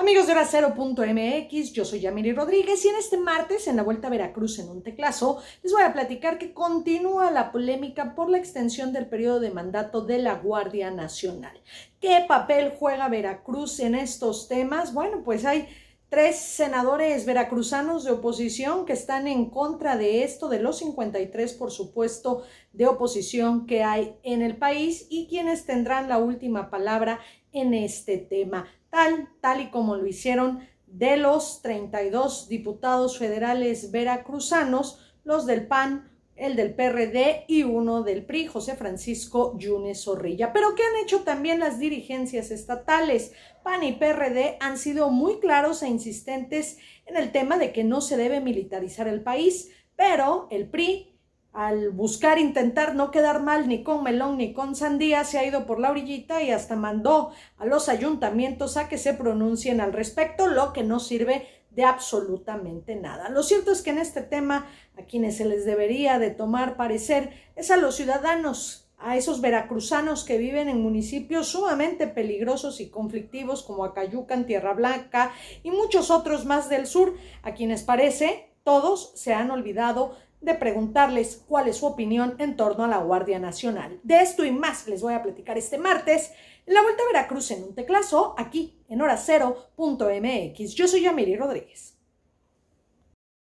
Amigos de Hora yo soy Yamiri Rodríguez y en este martes, en la Vuelta a Veracruz en un teclazo, les voy a platicar que continúa la polémica por la extensión del periodo de mandato de la Guardia Nacional. ¿Qué papel juega Veracruz en estos temas? Bueno, pues hay tres senadores veracruzanos de oposición que están en contra de esto, de los 53, por supuesto, de oposición que hay en el país y quienes tendrán la última palabra en este tema, tal, tal y como lo hicieron de los 32 diputados federales veracruzanos, los del PAN, el del PRD y uno del PRI, José Francisco Yunes Zorrilla. Pero ¿qué han hecho también las dirigencias estatales? PAN y PRD han sido muy claros e insistentes en el tema de que no se debe militarizar el país, pero el PRI al buscar intentar no quedar mal ni con melón ni con sandía, se ha ido por la orillita y hasta mandó a los ayuntamientos a que se pronuncien al respecto, lo que no sirve de absolutamente nada. Lo cierto es que en este tema a quienes se les debería de tomar parecer es a los ciudadanos a esos veracruzanos que viven en municipios sumamente peligrosos y conflictivos como Acayucan, Tierra Blanca y muchos otros más del sur, a quienes parece todos se han olvidado de preguntarles cuál es su opinión en torno a la Guardia Nacional. De esto y más les voy a platicar este martes la Vuelta a Veracruz en un teclazo, aquí en horacero.mx. Yo soy Yamiri Rodríguez.